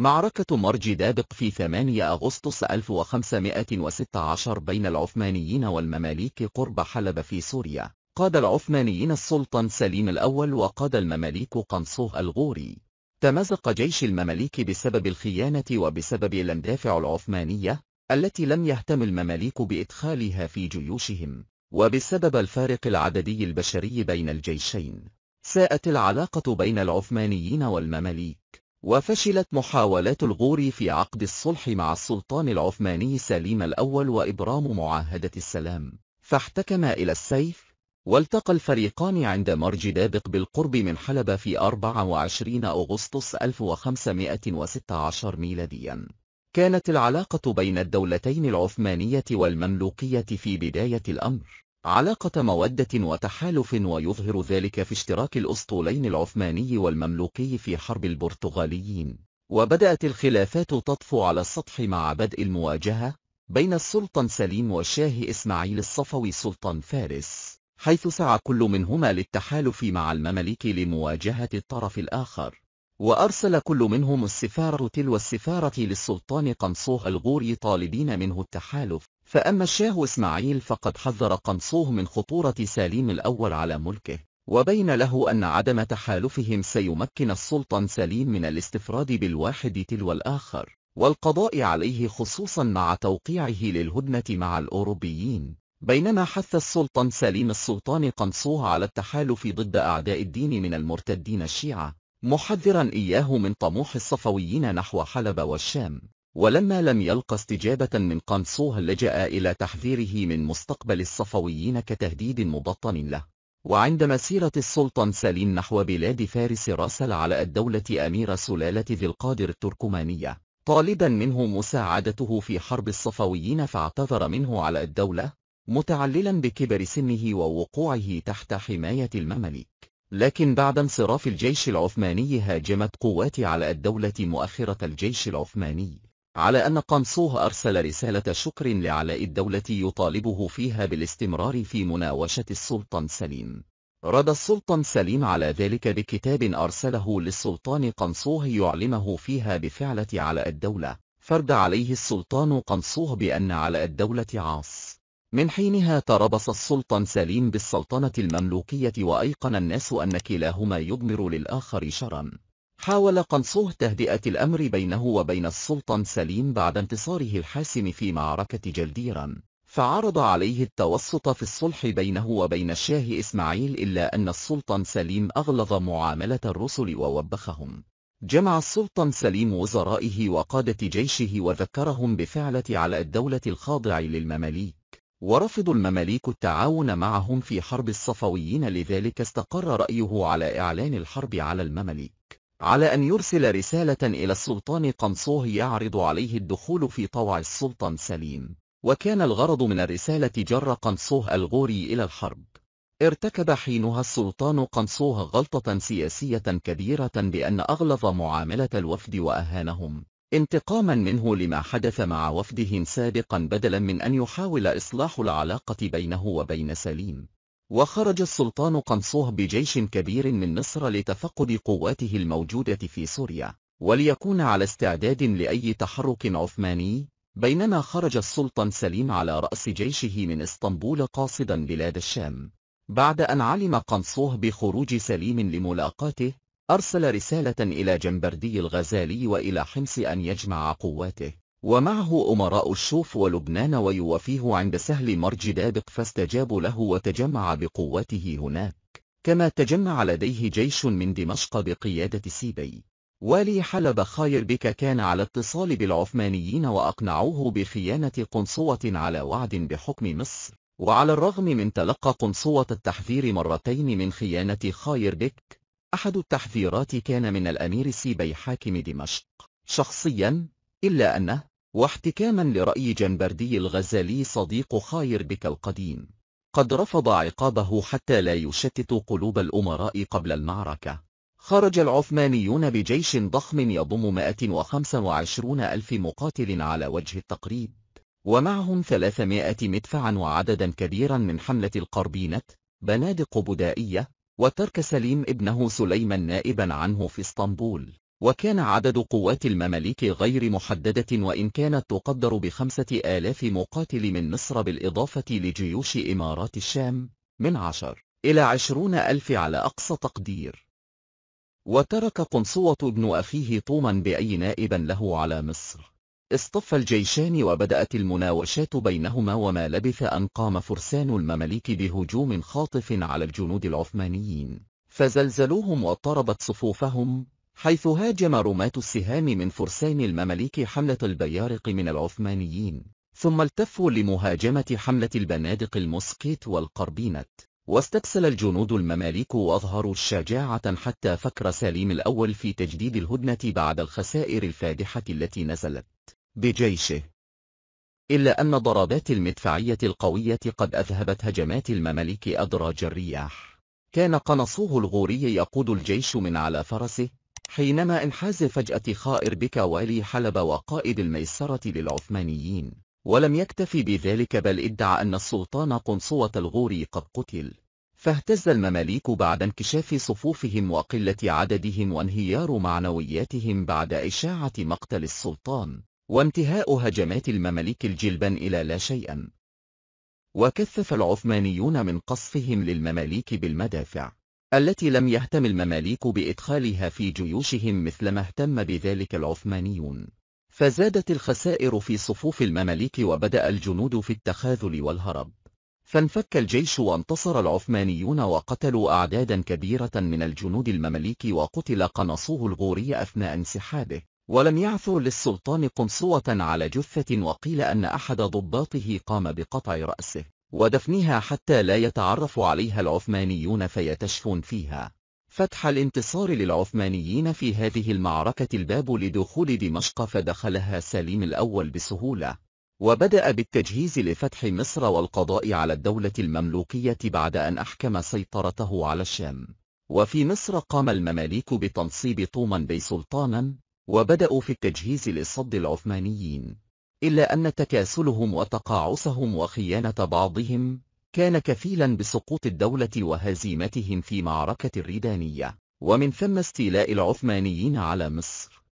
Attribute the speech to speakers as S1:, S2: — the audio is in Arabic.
S1: معركة مرج دابق في 8 أغسطس 1516 بين العثمانيين والمماليك قرب حلب في سوريا قاد العثمانيين السلطان سليم الأول وقاد المماليك قنصوه الغوري تمزق جيش المماليك بسبب الخيانة وبسبب الأندافع العثمانية التي لم يهتم المماليك بإدخالها في جيوشهم وبسبب الفارق العددي البشري بين الجيشين ساءت العلاقة بين العثمانيين والمماليك وفشلت محاولات الغوري في عقد الصلح مع السلطان العثماني سليم الأول وإبرام معاهدة السلام فاحتكما إلى السيف والتقى الفريقان عند مرج دابق بالقرب من حلب في 24 أغسطس 1516 ميلاديا كانت العلاقة بين الدولتين العثمانية والمملوكية في بداية الأمر علاقة مودة وتحالف ويظهر ذلك في اشتراك الأسطولين العثماني والمملوكي في حرب البرتغاليين وبدأت الخلافات تطفو على السطح مع بدء المواجهة بين السلطان سليم والشاه إسماعيل الصفوي سلطان فارس حيث سعى كل منهما للتحالف مع المماليك لمواجهة الطرف الآخر وأرسل كل منهم السفارة تلو السفارة للسلطان قنصوه الغوري طالبين منه التحالف فأما الشاه إسماعيل فقد حذر قمصوه من خطورة سليم الأول على ملكه وبين له أن عدم تحالفهم سيمكن السلطان سليم من الاستفراد بالواحد تلو الآخر والقضاء عليه خصوصا مع توقيعه للهدنة مع الأوروبيين بينما حث السلطان سليم السلطان قنصوه على التحالف ضد أعداء الدين من المرتدين الشيعة محذرا إياه من طموح الصفويين نحو حلب والشام ولما لم يلق استجابة من قنصوه لجأ إلى تحذيره من مستقبل الصفويين كتهديد مبطن له وعند مسيرة السلطان سليم نحو بلاد فارس راسل على الدولة أمير سلالة ذي القادر التركمانية طالبا منه مساعدته في حرب الصفويين فاعتذر منه على الدولة متعللا بكبر سنه ووقوعه تحت حماية المماليك لكن بعد انصراف الجيش العثماني هاجمت قوات على الدولة مؤخرة الجيش العثماني على أن قامسوه أرسل رسالة شكر لعلاء الدولة يطالبه فيها بالاستمرار في مناوشة السلطان سليم رد السلطان سليم على ذلك بكتاب أرسله للسلطان قنصوه يعلمه فيها بفعلة علاء الدولة فرد عليه السلطان قنصوه بأن علاء الدولة عاص من حينها تربص السلطان سليم بالسلطنة المملوكية وأيقن الناس أن كلاهما يضمر للآخر شرًا حاول قنصوه تهدئة الأمر بينه وبين السلطان سليم بعد انتصاره الحاسم في معركة جلديرا فعرض عليه التوسط في الصلح بينه وبين الشاه إسماعيل إلا أن السلطان سليم أغلظ معاملة الرسل ووبخهم جمع السلطان سليم وزرائه وقادة جيشه وذكرهم بفعلة على الدولة الخاضع للمماليك ورفض المماليك التعاون معهم في حرب الصفويين لذلك استقر رأيه على إعلان الحرب على المماليك على أن يرسل رسالة إلى السلطان قمصوه يعرض عليه الدخول في طوع السلطان سليم وكان الغرض من الرسالة جر قمصوه الغوري إلى الحرب ارتكب حينها السلطان قمصوه غلطة سياسية كبيرة بأن أغلظ معاملة الوفد وأهانهم انتقاما منه لما حدث مع وفدهم سابقا بدلا من أن يحاول إصلاح العلاقة بينه وبين سليم وخرج السلطان قنصوه بجيش كبير من مصر لتفقد قواته الموجودة في سوريا وليكون على استعداد لأي تحرك عثماني بينما خرج السلطان سليم على رأس جيشه من اسطنبول قاصدا بلاد الشام بعد أن علم قنصوه بخروج سليم لملاقاته أرسل رسالة إلى جنبردي الغزالي وإلى حمص أن يجمع قواته ومعه أمراء الشوف ولبنان ويوافيه عند سهل مرج دابق فاستجابوا له وتجمع بقوته هناك كما تجمع لديه جيش من دمشق بقيادة سيبي والي حلب خاير بك كان على اتصال بالعثمانيين وأقنعوه بخيانة قنصوة على وعد بحكم مصر وعلى الرغم من تلقى قنصوة التحذير مرتين من خيانة خاير بك أحد التحذيرات كان من الأمير سيبي حاكم دمشق شخصيا إلا أنه واحتكاما لرأي جنبردي الغزالي صديق خاير بك القديم قد رفض عقابه حتى لا يشتت قلوب الأمراء قبل المعركة خرج العثمانيون بجيش ضخم يضم 125 ألف مقاتل على وجه التقريب ومعهم 300 مدفعا وعددا كبيرا من حملة القربينة بنادق بدائية وترك سليم ابنه سليما نائبا عنه في اسطنبول وكان عدد قوات المماليك غير محددة وإن كانت تقدر بخمسة آلاف مقاتل من مصر بالإضافة لجيوش إمارات الشام من عشر إلى عشرون ألف على أقصى تقدير وترك قنصوة ابن أخيه طوما بأي نائبا له على مصر اصطف الجيشان وبدأت المناوشات بينهما وما لبث أن قام فرسان المماليك بهجوم خاطف على الجنود العثمانيين فزلزلوهم واضطربت صفوفهم حيث هاجم رماة السهام من فرسان المماليك حملة البيارق من العثمانيين ثم التفوا لمهاجمة حملة البنادق المسكيت والقربينة واستكسل الجنود المماليك وأظهروا الشجاعة حتى فكر سليم الأول في تجديد الهدنة بعد الخسائر الفادحة التي نزلت بجيشه إلا أن ضربات المدفعية القوية قد أذهبت هجمات المماليك أدراج الرياح كان قنصوه الغوري يقود الجيش من على فرسه حينما انحاز فجأة خائر بك والي حلب وقائد الميسرة للعثمانيين ولم يكتفي بذلك بل ادعى أن السلطان قنصوة الغوري قد قتل فاهتز المماليك بعد انكشاف صفوفهم وقلة عددهم وانهيار معنوياتهم بعد إشاعة مقتل السلطان وانتهاء هجمات المماليك الجلبا إلى لا شيئا وكثف العثمانيون من قصفهم للمماليك بالمدافع التي لم يهتم المماليك بإدخالها في جيوشهم مثلما اهتم بذلك العثمانيون فزادت الخسائر في صفوف المماليك وبدأ الجنود في التخاذل والهرب فانفك الجيش وانتصر العثمانيون وقتلوا أعدادا كبيرة من الجنود المماليك وقتل قنصوه الغوري أثناء انسحابه ولم يعثر للسلطان قنصوة على جثة وقيل أن أحد ضباطه قام بقطع رأسه ودفنها حتى لا يتعرف عليها العثمانيون فيتشفون فيها فتح الانتصار للعثمانيين في هذه المعركة الباب لدخول دمشق فدخلها سليم الأول بسهولة وبدأ بالتجهيز لفتح مصر والقضاء على الدولة المملوكية بعد أن أحكم سيطرته على الشام وفي مصر قام المماليك بتنصيب طوما بي سلطانا وبدأوا في التجهيز لصد العثمانيين إلا أن تكاسلهم وتقاعسهم وخيانة بعضهم كان كفيلا بسقوط الدولة وهزيمتهم في معركة الريدانية ومن ثم استيلاء العثمانيين على مصر